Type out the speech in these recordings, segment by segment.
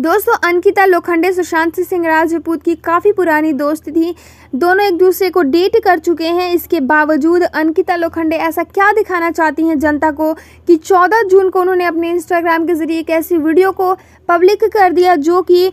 दोस्तों अंकिता लोखंडे सुशांत सिंह राजपूत की काफ़ी पुरानी दोस्त थी दोनों एक दूसरे को डेट कर चुके हैं इसके बावजूद अंकिता लोखंडे ऐसा क्या दिखाना चाहती हैं जनता को कि 14 जून को उन्होंने अपने इंस्टाग्राम के ज़रिए एक ऐसी वीडियो को पब्लिक कर दिया जो कि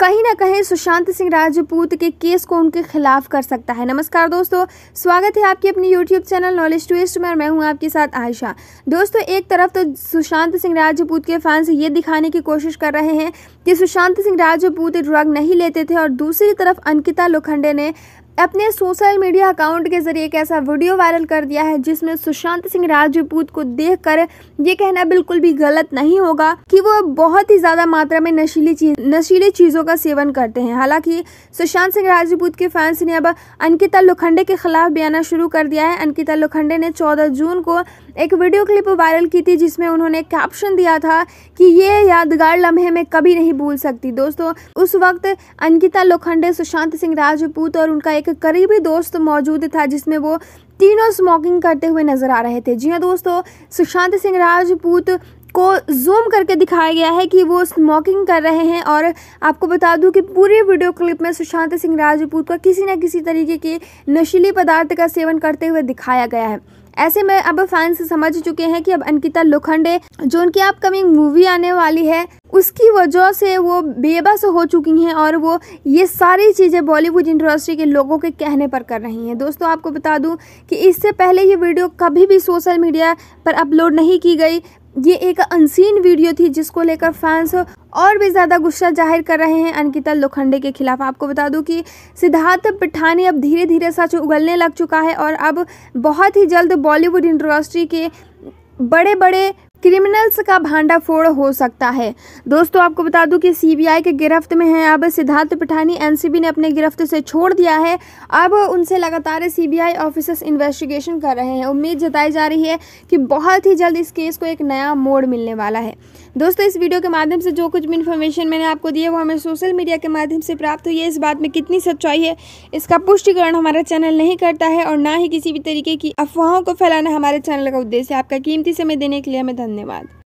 कहीं ना कहीं सुशांत सिंह राजपूत के केस को उनके खिलाफ कर सकता है नमस्कार दोस्तों स्वागत है आपके अपने यूट्यूब चैनल नॉलेज ट्विस्ट में और मैं हूं आपके साथ आयशा दोस्तों एक तरफ तो सुशांत सिंह राजपूत के फैंस ये दिखाने की कोशिश कर रहे हैं कि सुशांत सिंह राजपूत ड्रग नहीं लेते थे और दूसरी तरफ अंकिता लोखंडे ने अपने सोशल मीडिया अकाउंट के जरिए एक ऐसा वीडियो वायरल कर दिया है जिसमें सुशांत सिंह राजपूत को देखकर ये कहना बिल्कुल भी गलत नहीं होगा कि वो बहुत ही ज़्यादा मात्रा में नशीली चीज नशीली चीज़ों का सेवन करते हैं हालांकि सुशांत सिंह राजपूत के फैंस ने अब अंकिता लोखंडे के खिलाफ बयाना शुरू कर दिया है अंकिता लोखंडे ने चौदह जून को एक वीडियो क्लिप वायरल की थी जिसमें उन्होंने कैप्शन दिया था कि ये यादगार लम्हे मैं कभी नहीं भूल सकती दोस्तों उस वक्त अंकिता लोखंडे सुशांत सिंह राजपूत और उनका एक करीबी दोस्त मौजूद था जिसमें वो तीनों स्मोकिंग करते हुए नजर आ रहे थे जी हाँ दोस्तों सुशांत सिंह राजपूत को जूम करके दिखाया गया है कि वो स्मोकिंग कर रहे हैं और आपको बता दूं कि पूरी वीडियो क्लिप में सुशांत सिंह राजपूत का किसी न किसी तरीके के नशीली पदार्थ का सेवन करते हुए दिखाया गया है ऐसे में अब फैंस समझ चुके हैं कि अब अंकिता लोखंडे जो उनकी अपकमिंग मूवी आने वाली है उसकी वजह से वो बेबस हो चुकी हैं और वो ये सारी चीज़ें बॉलीवुड इंडस्ट्री के लोगों के कहने पर कर रही हैं दोस्तों आपको बता दूं कि इससे पहले ये वीडियो कभी भी सोशल मीडिया पर अपलोड नहीं की गई ये एक अनसीन वीडियो थी जिसको लेकर फैंस और भी ज़्यादा गुस्सा जाहिर कर रहे हैं अंकिता लोखंडे के खिलाफ आपको बता दूं कि सिद्धार्थ पिठानी अब धीरे धीरे सच उगलने लग चुका है और अब बहुत ही जल्द बॉलीवुड इंडस्ट्री के बड़े बड़े क्रिमिनल्स का भांडाफोड़ हो सकता है दोस्तों आपको बता दूं कि सीबीआई के गिरफ्त में है अब सिद्धार्थ पिठानी एनसीबी ने अपने गिरफ्त से छोड़ दिया है अब उनसे लगातार सीबीआई ऑफिसर्स इन्वेस्टिगेशन कर रहे हैं उम्मीद जताई जा रही है कि बहुत ही जल्द इस केस को एक नया मोड़ मिलने वाला है दोस्तों इस वीडियो के माध्यम से जो कुछ भी इन्फॉर्मेशन मैंने आपको दी है वो हमें सोशल मीडिया के माध्यम से प्राप्त हुई है इस बात में कितनी सच्चाई है इसका पुष्टिकरण हमारा चैनल नहीं करता है और ना ही किसी भी तरीके की अफवाहों को फैलाना हमारे चैनल का उद्देश्य आपका कीमती समय देने के लिए हमें धन्यवाद धन्यवाद